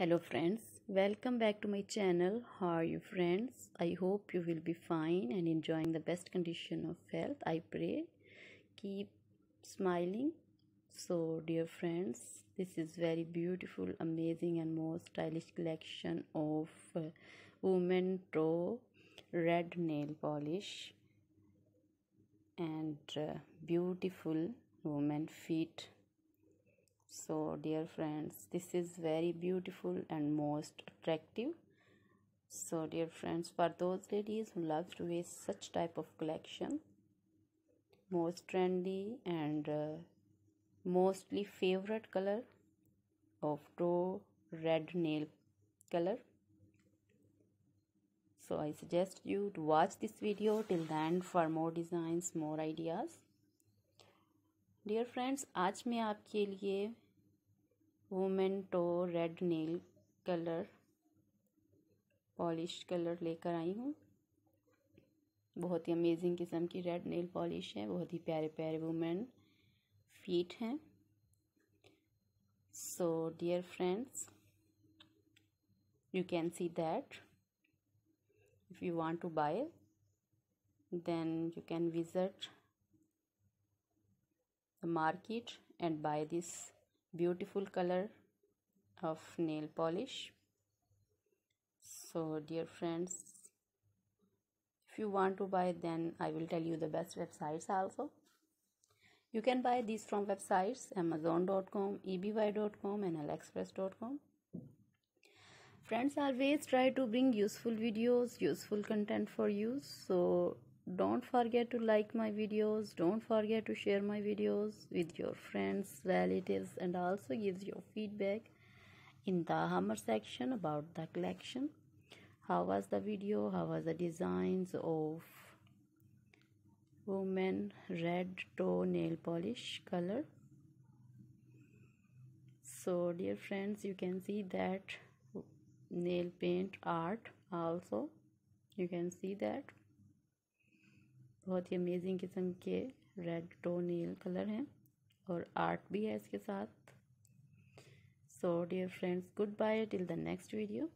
hello friends welcome back to my channel how are you friends i hope you will be fine and enjoying the best condition of health i pray keep smiling so dear friends this is very beautiful amazing and most stylish collection of uh, women pro red nail polish and uh, beautiful woman feet so dear friends this is very beautiful and most attractive so dear friends for those ladies who love to wear such type of collection most trendy and uh, mostly favorite color of two red nail color so i suggest you to watch this video till then for more designs more ideas dear friends आज मैं आपके लिए women toe red nail colour polish colour लेकर आई हूँ बहुत ही amazing किस्म की रेड नेल पॉलिश है बहुत ही प्यारे प्यारे वुमेन फीट हैं so dear friends you can see that if you want to buy then you can visit the market and buy this beautiful color of nail polish so dear friends if you want to buy then i will tell you the best websites also you can buy these from websites amazon.com eby.com and aliexpress.com friends always try to bring useful videos useful content for you so don't forget to like my videos don't forget to share my videos with your friends relatives and also gives your feedback in the hammer section about the collection how was the video how was the designs of women red toe nail polish color so dear friends you can see that nail paint art also you can see that बहुत ही amazing किस्म के red नील colour हैं और art भी है इसके साथ so dear friends goodbye till the next video